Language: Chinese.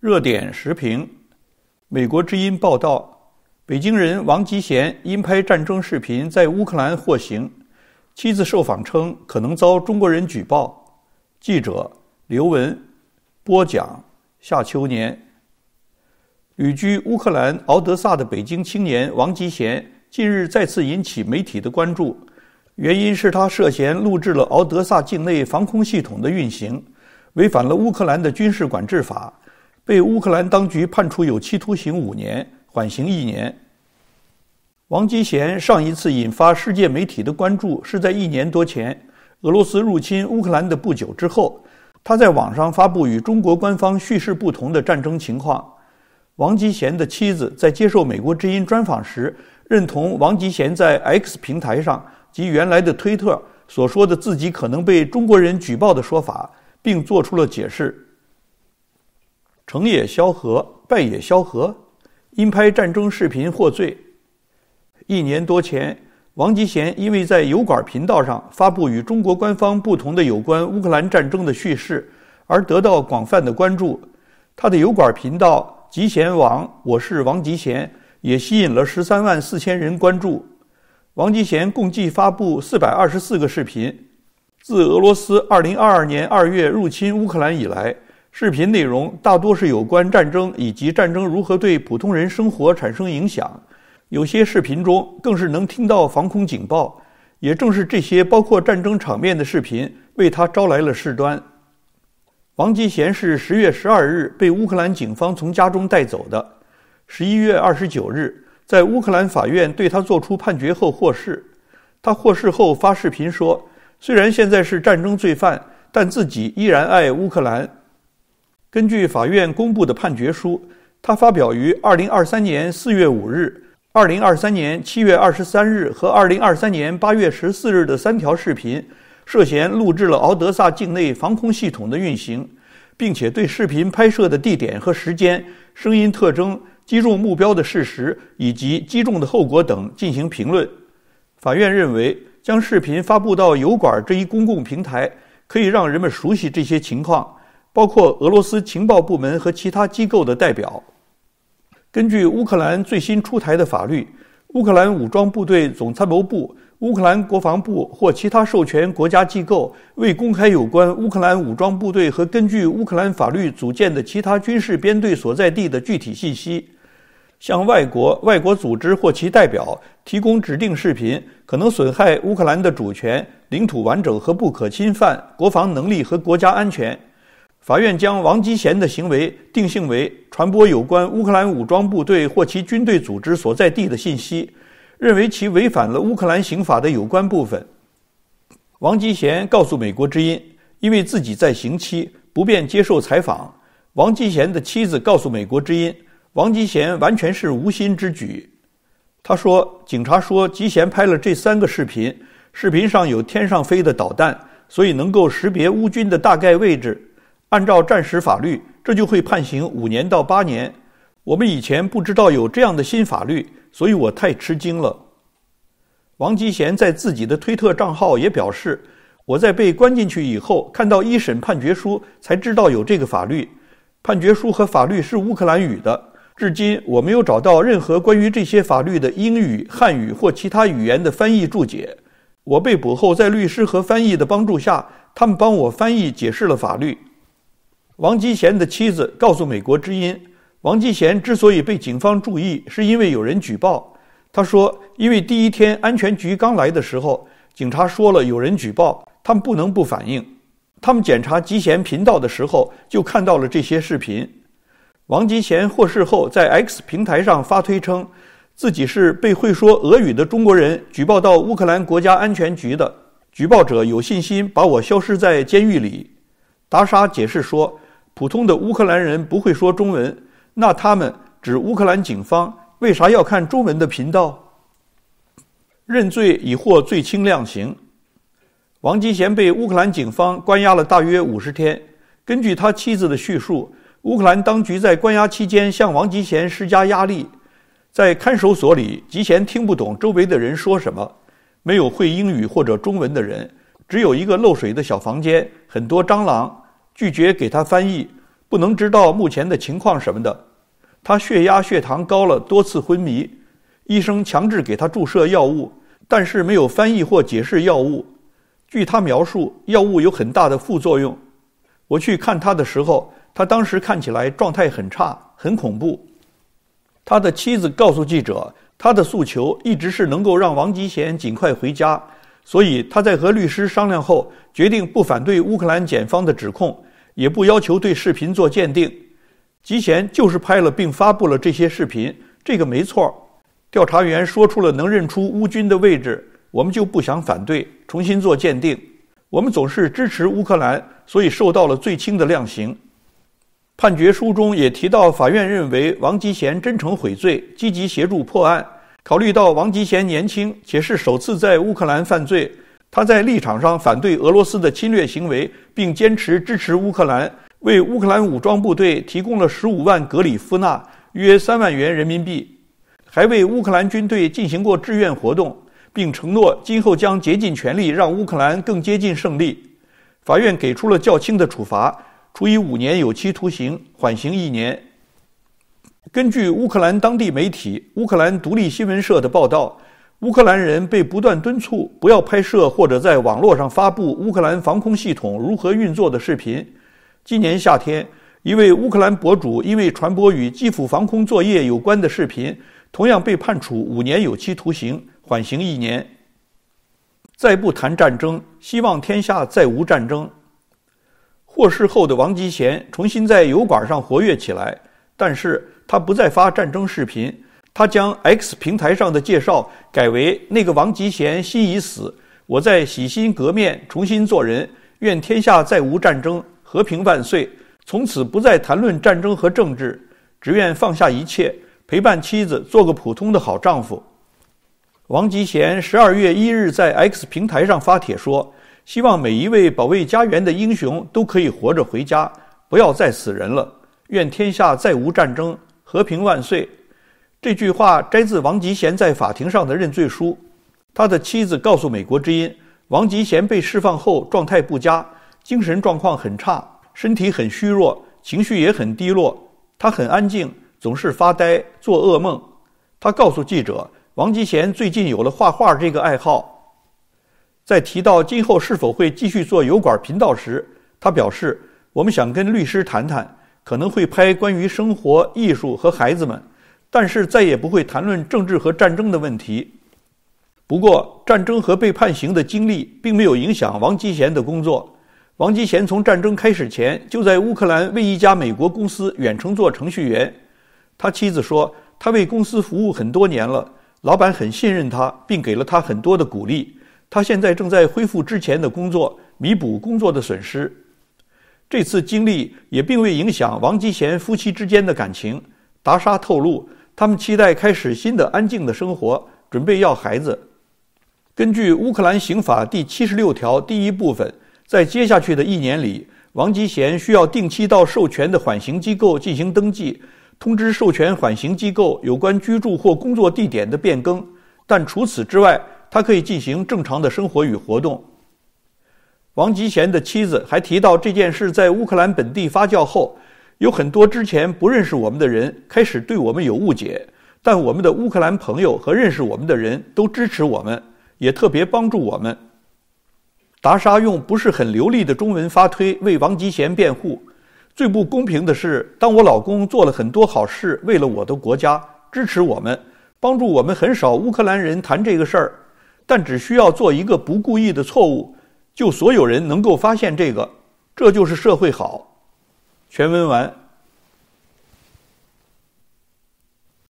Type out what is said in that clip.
热点时评，《美国之音》报道，北京人王吉贤因拍战争视频在乌克兰获刑，妻子受访称可能遭中国人举报。记者刘文播讲夏秋年，旅居乌克兰敖德萨的北京青年王吉贤近日再次引起媒体的关注，原因是他涉嫌录制了敖德萨境内防空系统的运行，违反了乌克兰的军事管制法。被乌克兰当局判处有期徒刑五年，缓刑一年。王吉贤上一次引发世界媒体的关注是在一年多前，俄罗斯入侵乌克兰的不久之后，他在网上发布与中国官方叙事不同的战争情况。王吉贤的妻子在接受美国之音专访时，认同王吉贤在 X 平台上及原来的推特所说的自己可能被中国人举报的说法，并做出了解释。成也萧何，败也萧何。因拍战争视频获罪。一年多前，王吉贤因为在油管频道上发布与中国官方不同的有关乌克兰战争的叙事而得到广泛的关注。他的油管频道“吉贤王”，我是王吉贤，也吸引了十三万四千人关注。王吉贤共计发布四百二十四个视频。自俄罗斯二零二二年二月入侵乌克兰以来。视频内容大多是有关战争以及战争如何对普通人生活产生影响，有些视频中更是能听到防空警报。也正是这些包括战争场面的视频，为他招来了事端。王吉贤是十月十二日被乌克兰警方从家中带走的，十一月二十九日在乌克兰法院对他作出判决后获释。他获释后发视频说：“虽然现在是战争罪犯，但自己依然爱乌克兰。”根据法院公布的判决书，他发表于2023年4月5日、2023年7月23日和2023年8月14日的三条视频，涉嫌录制了敖德萨境内防空系统的运行，并且对视频拍摄的地点和时间、声音特征、击中目标的事实以及击中的后果等进行评论。法院认为，将视频发布到油管这一公共平台，可以让人们熟悉这些情况。包括俄罗斯情报部门和其他机构的代表。根据乌克兰最新出台的法律，乌克兰武装部队总参谋部、乌克兰国防部或其他授权国家机构，未公开有关乌克兰武装部队和根据乌克兰法律组建的其他军事编队所在地的具体信息，向外国外国组织或其代表提供指定视频，可能损害乌克兰的主权、领土完整和不可侵犯、国防能力和国家安全。法院将王吉贤的行为定性为传播有关乌克兰武装部队或其军队组织所在地的信息，认为其违反了乌克兰刑法的有关部分。王吉贤告诉美国之音：“因为自己在刑期，不便接受采访。”王吉贤的妻子告诉美国之音：“王吉贤完全是无心之举。”他说：“警察说吉贤拍了这三个视频，视频上有天上飞的导弹，所以能够识别乌军的大概位置。”按照战时法律，这就会判刑五年到八年。我们以前不知道有这样的新法律，所以我太吃惊了。王吉贤在自己的推特账号也表示：“我在被关进去以后，看到一审判决书才知道有这个法律。判决书和法律是乌克兰语的，至今我没有找到任何关于这些法律的英语、汉语或其他语言的翻译注解。我被捕后，在律师和翻译的帮助下，他们帮我翻译解释了法律。”王吉贤的妻子告诉美国之音：“王吉贤之所以被警方注意，是因为有人举报。他说，因为第一天安全局刚来的时候，警察说了有人举报，他们不能不反应。他们检查吉贤频道的时候，就看到了这些视频。”王吉贤获释后，在 X 平台上发推称：“自己是被会说俄语的中国人举报到乌克兰国家安全局的。举报者有信心把我消失在监狱里。”达莎解释说。普通的乌克兰人不会说中文，那他们指乌克兰警方为啥要看中文的频道？认罪已获罪轻量刑，王吉贤被乌克兰警方关押了大约五十天。根据他妻子的叙述，乌克兰当局在关押期间向王吉贤施加压力。在看守所里，吉贤听不懂周围的人说什么，没有会英语或者中文的人，只有一个漏水的小房间，很多蟑螂。拒绝给他翻译，不能知道目前的情况什么的。他血压、血糖高了，多次昏迷。医生强制给他注射药物，但是没有翻译或解释药物。据他描述，药物有很大的副作用。我去看他的时候，他当时看起来状态很差，很恐怖。他的妻子告诉记者，他的诉求一直是能够让王吉贤尽快回家，所以他在和律师商量后决定不反对乌克兰检方的指控。也不要求对视频做鉴定，吉贤就是拍了并发布了这些视频，这个没错。调查员说出了能认出乌军的位置，我们就不想反对重新做鉴定。我们总是支持乌克兰，所以受到了最轻的量刑。判决书中也提到，法院认为王吉贤真诚悔罪，积极协助破案，考虑到王吉贤年轻且是首次在乌克兰犯罪。他在立场上反对俄罗斯的侵略行为，并坚持支持乌克兰，为乌克兰武装部队提供了十五万格里夫纳（约三万元人民币），还为乌克兰军队进行过志愿活动，并承诺今后将竭尽全力让乌克兰更接近胜利。法院给出了较轻的处罚，处以五年有期徒刑，缓刑一年。根据乌克兰当地媒体《乌克兰独立新闻社》的报道。乌克兰人被不断敦促不要拍摄或者在网络上发布乌克兰防空系统如何运作的视频。今年夏天，一位乌克兰博主因为传播与基辅防空作业有关的视频，同样被判处五年有期徒刑，缓刑一年。再不谈战争，希望天下再无战争。获释后的王吉贤重新在油管上活跃起来，但是他不再发战争视频。他将 X 平台上的介绍改为：“那个王吉贤心已死，我在洗心革面，重新做人。愿天下再无战争，和平万岁。从此不再谈论战争和政治，只愿放下一切，陪伴妻子，做个普通的好丈夫。”王吉贤十二月一日在 X 平台上发帖说：“希望每一位保卫家园的英雄都可以活着回家，不要再死人了。愿天下再无战争，和平万岁。”这句话摘自王吉贤在法庭上的认罪书。他的妻子告诉美国之音：“王吉贤被释放后状态不佳，精神状况很差，身体很虚弱，情绪也很低落。他很安静，总是发呆、做噩梦。”他告诉记者：“王吉贤最近有了画画这个爱好。”在提到今后是否会继续做油管频道时，他表示：“我们想跟律师谈谈，可能会拍关于生活、艺术和孩子们。”但是再也不会谈论政治和战争的问题。不过，战争和被判刑的经历并没有影响王吉贤的工作。王吉贤从战争开始前就在乌克兰为一家美国公司远程做程序员。他妻子说：“他为公司服务很多年了，老板很信任他，并给了他很多的鼓励。他现在正在恢复之前的工作，弥补工作的损失。”这次经历也并未影响王吉贤夫妻之间的感情。达莎透露。他们期待开始新的安静的生活，准备要孩子。根据乌克兰刑法第七十六条第一部分，在接下去的一年里，王吉贤需要定期到授权的缓刑机构进行登记，通知授权缓刑机构有关居住或工作地点的变更。但除此之外，他可以进行正常的生活与活动。王吉贤的妻子还提到，这件事在乌克兰本地发酵后。有很多之前不认识我们的人开始对我们有误解，但我们的乌克兰朋友和认识我们的人都支持我们，也特别帮助我们。达莎用不是很流利的中文发推为王吉贤辩护。最不公平的是，当我老公做了很多好事，为了我的国家支持我们，帮助我们，很少乌克兰人谈这个事儿。但只需要做一个不故意的错误，就所有人能够发现这个，这就是社会好。全文完。